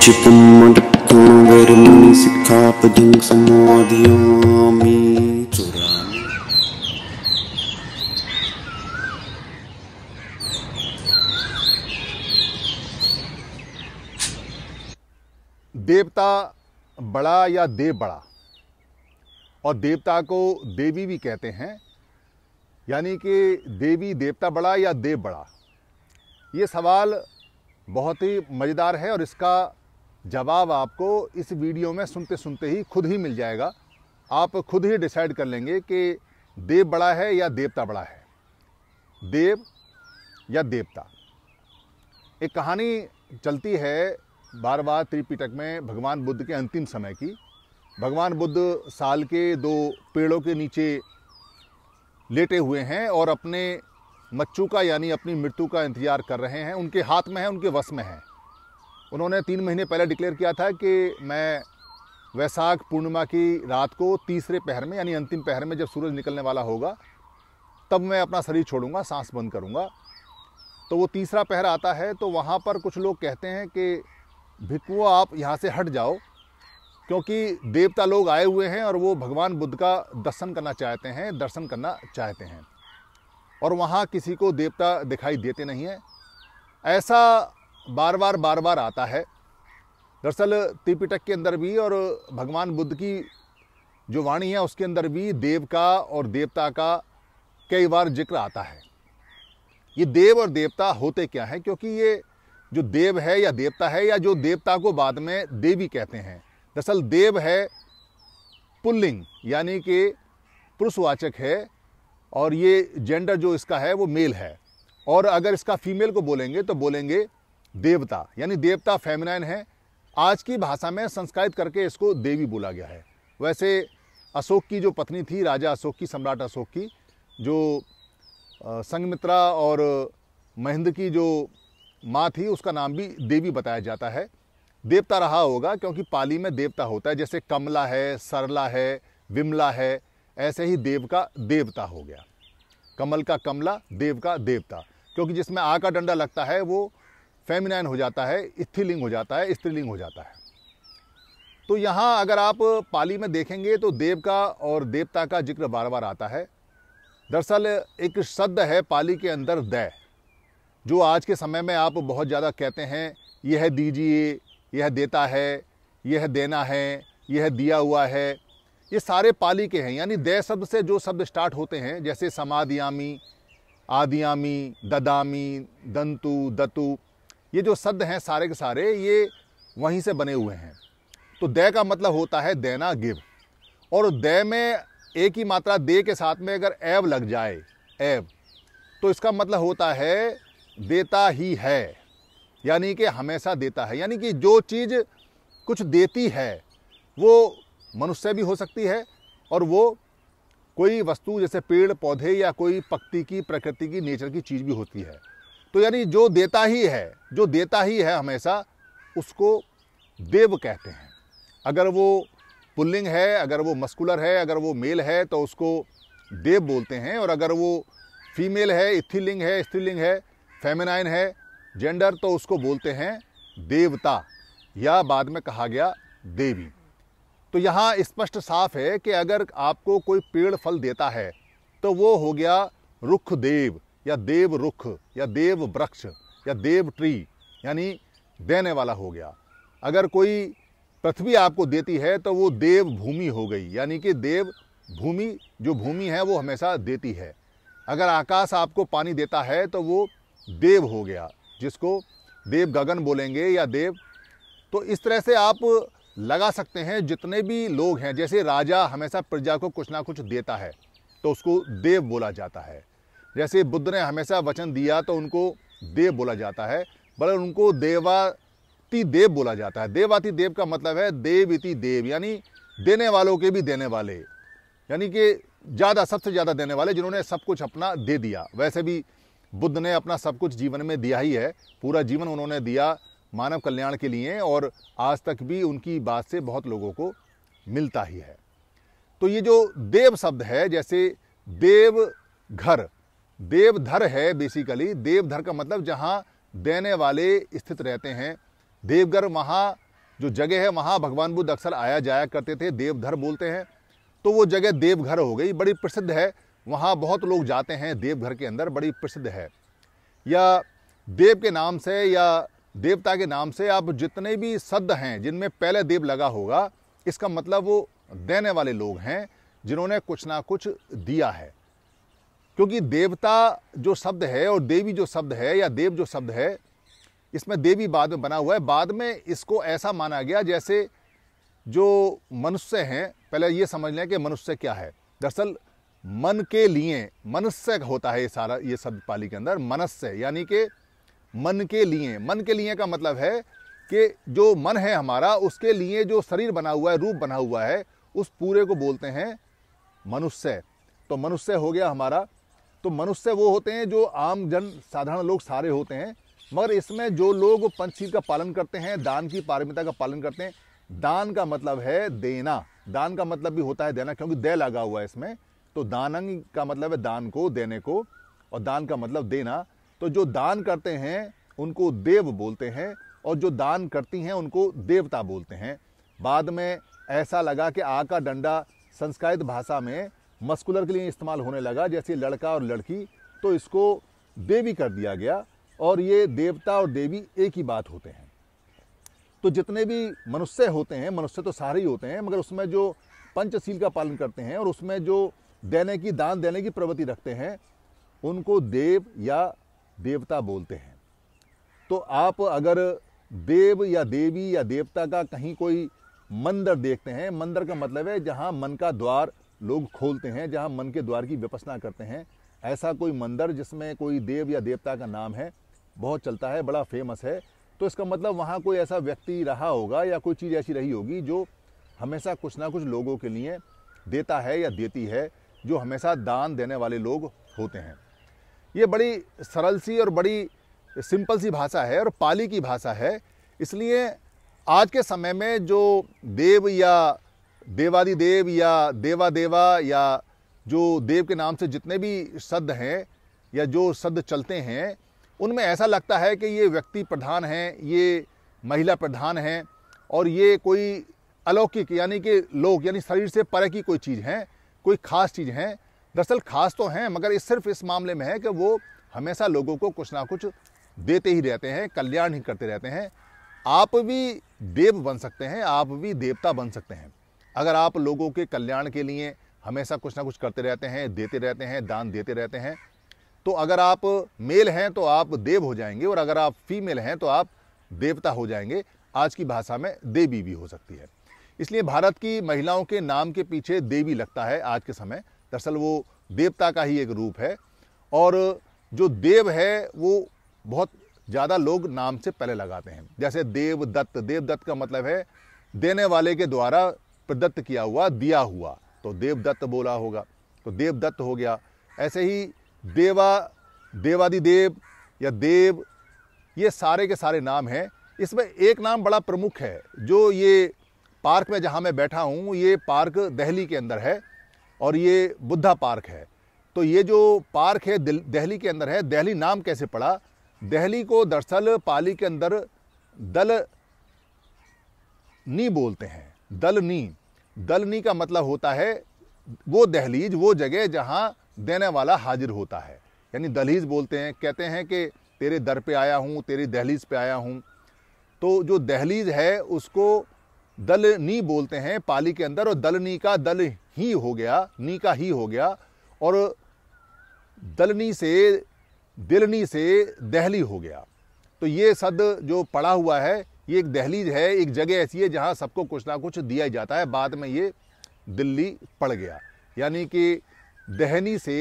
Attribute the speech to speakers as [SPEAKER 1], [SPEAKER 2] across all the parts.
[SPEAKER 1] देवता बड़ा या देव बड़ा और देवता को देवी भी कहते हैं यानी कि देवी देवता बड़ा या देव बड़ा ये सवाल बहुत ही मज़ेदार है और इसका जवाब आपको इस वीडियो में सुनते सुनते ही खुद ही मिल जाएगा आप खुद ही डिसाइड कर लेंगे कि देव बड़ा है या देवता बड़ा है देव या देवता एक कहानी चलती है बार बार त्रिपिटक में भगवान बुद्ध के अंतिम समय की भगवान बुद्ध साल के दो पेड़ों के नीचे लेटे हुए हैं और अपने मच्छू का यानी अपनी मृत्यु का इंतजार कर रहे हैं उनके हाथ में है उनके वश में है उन्होंने तीन महीने पहले डिक्लेयर किया था कि मैं वैसाख पूर्णिमा की रात को तीसरे पहर में यानी अंतिम पहर में जब सूरज निकलने वाला होगा तब मैं अपना शरीर छोड़ूंगा सांस बंद करूंगा तो वो तीसरा पहर आता है तो वहाँ पर कुछ लोग कहते हैं कि भिक्वो आप यहाँ से हट जाओ क्योंकि देवता लोग आए हुए हैं और वो भगवान बुद्ध का दर्शन करना चाहते हैं दर्शन करना चाहते हैं और वहाँ किसी को देवता दिखाई देते नहीं हैं ऐसा बार बार बार बार आता है दरअसल त्रिपिटक के अंदर भी और भगवान बुद्ध की जो वाणी है उसके अंदर भी देव का और देवता का कई बार जिक्र आता है ये देव और देवता होते क्या हैं क्योंकि ये जो देव है या देवता है या जो देवता को बाद में देवी कहते हैं दरअसल देव है पुल्लिंग यानी कि पुरुषवाचक है और ये जेंडर जो इसका है वो मेल है और अगर इसका फीमेल को बोलेंगे तो बोलेंगे देवता यानी देवता फेमिनाइन है आज की भाषा में संस्कृत करके इसको देवी बोला गया है वैसे अशोक की जो पत्नी थी राजा अशोक की सम्राट अशोक की जो संगमित्रा और महेंद्र की जो माँ थी उसका नाम भी देवी बताया जाता है देवता रहा होगा क्योंकि पाली में देवता होता है जैसे कमला है सरला है विमला है ऐसे ही देव का देवता हो गया कमल का कमला देव का देवता क्योंकि जिसमें आ का डंडा लगता है वो फेमिनाइन हो जाता है स्थिलिंग हो जाता है स्त्रीलिंग हो जाता है तो यहाँ अगर आप पाली में देखेंगे तो देव का और देवता का जिक्र बार बार आता है दरअसल एक शब्द है पाली के अंदर दय जो आज के समय में आप बहुत ज़्यादा कहते हैं यह दीजिए यह देता है यह देना है यह दिया हुआ है ये सारे पाली के हैं यानी दय शब्द से जो शब्द स्टार्ट होते हैं जैसे समाधियामी आदियामी ददामी दंतु दतु ये जो शब्द हैं सारे के सारे ये वहीं से बने हुए हैं तो दे का मतलब होता है देना गिव और दे में एक ही मात्रा दे के साथ में अगर एव लग जाए एव तो इसका मतलब होता है देता ही है यानी कि हमेशा देता है यानी कि जो चीज़ कुछ देती है वो मनुष्य भी हो सकती है और वो कोई वस्तु जैसे पेड़ पौधे या कोई पक्ति की प्रकृति की नेचर की चीज़ भी होती है तो यानी जो देता ही है जो देता ही है हमेशा उसको देव कहते हैं अगर वो पुल्लिंग है अगर वो मस्कुलर है अगर वो मेल है तो उसको देव बोलते हैं और अगर वो फीमेल है इथिलिंग है स्त्रीलिंग है फेमिनाइन है जेंडर तो उसको बोलते हैं देवता या बाद में कहा गया देवी तो यहाँ स्पष्ट साफ है कि अगर आपको कोई पेड़ फल देता है तो वो हो गया रुख देव या देव रुख या देव वृक्ष या देव ट्री यानी देने वाला हो गया अगर कोई पृथ्वी आपको देती है तो वो देव भूमि हो गई यानी कि देव भूमि जो भूमि है वो हमेशा देती है अगर आकाश आपको पानी देता है तो वो देव हो गया जिसको देव गगन बोलेंगे या देव तो इस तरह से आप लगा सकते हैं जितने भी लोग हैं जैसे राजा हमेशा प्रजा को कुछ ना कुछ देता है तो उसको देव बोला जाता है जैसे बुद्ध ने हमेशा वचन दिया तो उनको देव बोला जाता है बल्कि उनको देवाति देव बोला जाता है देवाति देव का मतलब है देव इति देव यानी देने वालों के भी देने वाले यानी कि ज़्यादा सबसे ज़्यादा देने वाले जिन्होंने सब कुछ अपना दे दिया वैसे भी बुद्ध ने अपना सब कुछ जीवन में दिया ही है पूरा जीवन उन्होंने दिया मानव कल्याण के लिए और आज तक भी उनकी बात से बहुत लोगों को मिलता ही है तो ये जो देव शब्द है जैसे देव घर देवधर है बेसिकली देवधर का मतलब जहाँ देने वाले स्थित रहते हैं देवघर वहाँ जो जगह है वहाँ भगवान बुद्ध अक्सर आया जाया करते थे देवधर बोलते हैं तो वो जगह देवघर हो गई बड़ी प्रसिद्ध है वहाँ बहुत लोग जाते हैं देवघर के अंदर बड़ी प्रसिद्ध है या देव के नाम से या देवता के नाम से आप जितने भी शब्द हैं जिनमें पहले देव लगा होगा इसका मतलब वो देने वाले लोग हैं जिन्होंने कुछ ना कुछ दिया है क्योंकि देवता जो शब्द है और देवी जो शब्द है या देव जो शब्द है इसमें देवी बाद में बना हुआ है बाद में इसको ऐसा माना गया जैसे जो मनुष्य हैं पहले ये समझ लें कि मनुष्य क्या है दरअसल मन के लिए मनुष्य होता है ये सारा ये शब्द पाली के अंदर मनुष्य यानी कि मन के लिए मन के लिए का मतलब है कि जो मन है हमारा उसके लिए जो शरीर बना हुआ है रूप बना हुआ है उस पूरे को बोलते हैं मनुष्य तो मनुष्य हो गया हमारा तो मनुष्य वो होते हैं जो आम जन साधारण लोग सारे होते हैं मगर इसमें जो लोग पंचशील का पालन करते हैं दान की पारमिता का पालन करते हैं दान का मतलब है देना दान का मतलब भी होता है देना क्योंकि दे लगा हुआ है इसमें तो दानंग का मतलब है दान को देने को और दान का मतलब देना तो जो दान करते हैं उनको देव बोलते हैं और जो दान करती हैं उनको देवता बोलते हैं बाद में ऐसा लगा कि आ का डंडा संस्कृत भाषा में मस्कुलर के लिए इस्तेमाल होने लगा जैसे लड़का और लड़की तो इसको देवी कर दिया गया और ये देवता और देवी एक ही बात होते हैं तो जितने भी मनुष्य होते हैं मनुष्य तो सारे ही होते हैं मगर उसमें जो पंचशील का पालन करते हैं और उसमें जो देने की दान देने की प्रवृत्ति रखते हैं उनको देव या देवता बोलते हैं तो आप अगर देव या देवी या देवता का कहीं कोई मंदिर देखते हैं मंदिर का मतलब है जहाँ मन का द्वार लोग खोलते हैं जहाँ मन के द्वार की विपसना करते हैं ऐसा कोई मंदिर जिसमें कोई देव या देवता का नाम है बहुत चलता है बड़ा फेमस है तो इसका मतलब वहाँ कोई ऐसा व्यक्ति रहा होगा या कोई चीज़ ऐसी रही होगी जो हमेशा कुछ ना कुछ लोगों के लिए देता है या देती है जो हमेशा दान देने वाले लोग होते हैं ये बड़ी सरल सी और बड़ी सिंपल सी भाषा है और पाली की भाषा है इसलिए आज के समय में जो देव या देवादि देव या देवा देवा या जो देव के नाम से जितने भी शब्द हैं या जो शब्द चलते हैं उनमें ऐसा लगता है कि ये व्यक्ति प्रधान हैं ये महिला प्रधान हैं और ये कोई अलौकिक यानी कि लोग यानी शरीर से परे की कोई चीज़ हैं कोई ख़ास चीज़ हैं दरअसल ख़ास तो हैं मगर इस सिर्फ इस मामले में है कि वो हमेशा लोगों को कुछ ना कुछ देते ही रहते हैं कल्याण ही करते रहते हैं आप भी देव बन सकते हैं आप भी देवता बन सकते हैं अगर आप लोगों के कल्याण के लिए हमेशा कुछ ना कुछ करते रहते हैं देते रहते हैं दान देते रहते हैं तो अगर आप मेल हैं तो आप देव हो जाएंगे और अगर आप फीमेल हैं तो आप देवता हो जाएंगे आज की भाषा में देवी भी हो सकती है इसलिए भारत की महिलाओं के नाम के पीछे देवी लगता है आज के समय दरअसल वो देवता का ही एक रूप है और जो देव है वो बहुत ज़्यादा लोग नाम से पहले लगाते हैं जैसे देव दत्त देव दत्त का मतलब है देने वाले के द्वारा प्रदत्त किया हुआ दिया हुआ तो देवदत्त बोला होगा तो देवदत्त हो गया ऐसे ही देवा देवादिदेव या देव ये सारे के सारे नाम हैं इसमें एक नाम बड़ा प्रमुख है जो ये पार्क में जहाँ मैं बैठा हूँ ये पार्क दहली के अंदर है और ये बुद्धा पार्क है तो ये जो पार्क है दहली के अंदर है दहली नाम कैसे पड़ा दहली को दरअसल पाली के अंदर दल नी बोलते हैं दल नी दलनी का मतलब होता है वो दहलीज वो जगह जहाँ देने वाला हाजिर होता है यानी दहलीज बोलते हैं कहते हैं कि तेरे दर पे आया हूँ तेरी दहलीज पे आया हूँ तो जो दहलीज है उसको दलनी बोलते हैं पाली के अंदर और दलनी का दल ही हो गया नी का ही हो गया और दलनी से दिलनी से दहली हो गया तो ये सद जो पड़ा हुआ है ये एक दहलीज है एक जगह ऐसी है जहाँ सबको कुछ ना कुछ दिया ही जाता है बाद में ये दिल्ली पड़ गया यानी कि दहनी से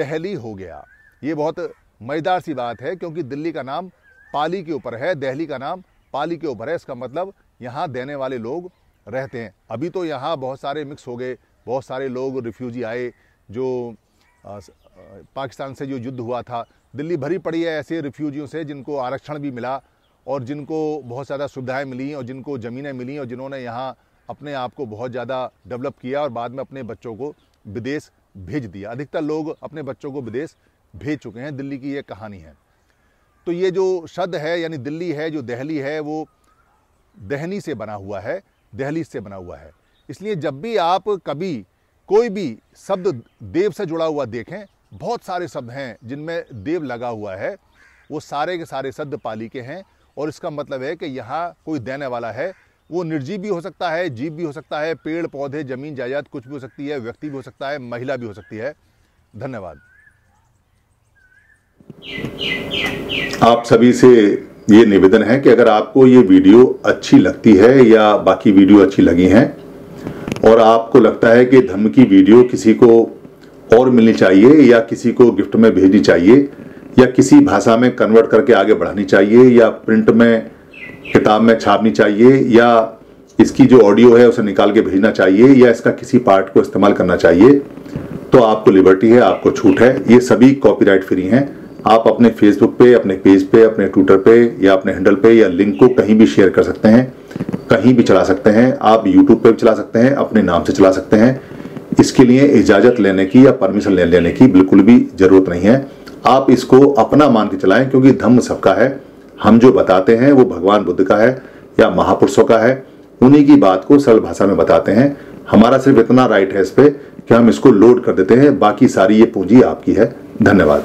[SPEAKER 1] दहली हो गया ये बहुत मज़ेदार सी बात है क्योंकि दिल्ली का नाम पाली के ऊपर है दहली का नाम पाली के ऊपर है इसका मतलब यहाँ देने वाले लोग रहते हैं अभी तो यहाँ बहुत सारे मिक्स हो गए बहुत सारे लोग रिफ्यूजी आए जो पाकिस्तान से जो युद्ध हुआ था दिल्ली भरी पड़ी है ऐसे रिफ्यूजियों से जिनको आरक्षण भी मिला और जिनको बहुत ज़्यादा सुविधाएं मिली और जिनको ज़मीनें मिली और जिन्होंने यहाँ अपने आप को बहुत ज़्यादा डेवलप किया और बाद में अपने बच्चों को विदेश भेज दिया अधिकतर लोग अपने बच्चों को विदेश भेज चुके हैं दिल्ली की ये कहानी है तो ये जो शब्द है यानी दिल्ली है जो दहली है वो दहनी से बना हुआ है दहली से बना हुआ है इसलिए जब भी आप कभी कोई भी शब्द देव से जुड़ा हुआ देखें बहुत सारे शब्द हैं जिनमें देव लगा हुआ है वो सारे के सारे शब्द पाली के हैं और इसका मतलब है कि यहाँ कोई देने वाला है वो निर्जीव भी हो सकता है जीव भी हो सकता है पेड़ पौधे जमीन जायदाद कुछ भी हो सकती है व्यक्ति भी हो सकता है महिला भी हो सकती है धन्यवाद आप सभी से ये निवेदन है कि अगर आपको ये वीडियो अच्छी लगती है या बाकी वीडियो अच्छी लगी हैं और आपको लगता है कि धर्म की वीडियो किसी को और मिलनी चाहिए या किसी को गिफ्ट में भेजनी चाहिए या किसी भाषा में कन्वर्ट करके आगे बढ़ानी चाहिए या प्रिंट में किताब में छापनी चाहिए या इसकी जो ऑडियो है उसे निकाल के भेजना चाहिए या इसका किसी पार्ट को इस्तेमाल करना चाहिए तो आपको लिबर्टी है आपको छूट है ये सभी कॉपीराइट फ्री हैं आप अपने फेसबुक पे अपने पेज पे अपने ट्विटर पे या अपने हैंडल पे या लिंक को कहीं भी शेयर कर सकते हैं कहीं भी चला सकते हैं आप यूट्यूब पे भी चला सकते हैं अपने नाम से चला सकते हैं इसके लिए इजाज़त लेने की या परमिशन लेने की बिल्कुल भी ज़रूरत नहीं है आप इसको अपना मान के चलाएं क्योंकि धम्म सबका है हम जो बताते हैं वो भगवान बुद्ध का है या महापुरुषों का है उन्हीं की बात को सरल भाषा में बताते हैं हमारा सिर्फ इतना राइट है इस पर कि हम इसको लोड कर देते हैं बाकी सारी ये पूंजी आपकी है धन्यवाद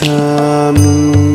[SPEAKER 1] time